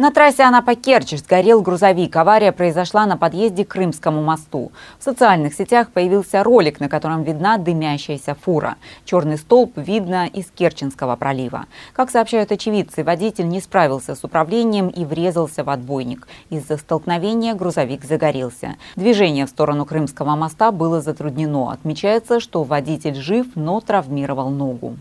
На трассе Анапа-Керчь сгорел грузовик. Авария произошла на подъезде к Крымскому мосту. В социальных сетях появился ролик, на котором видна дымящаяся фура. Черный столб видно из Керченского пролива. Как сообщают очевидцы, водитель не справился с управлением и врезался в отбойник. Из-за столкновения грузовик загорелся. Движение в сторону Крымского моста было затруднено. Отмечается, что водитель жив, но травмировал ногу.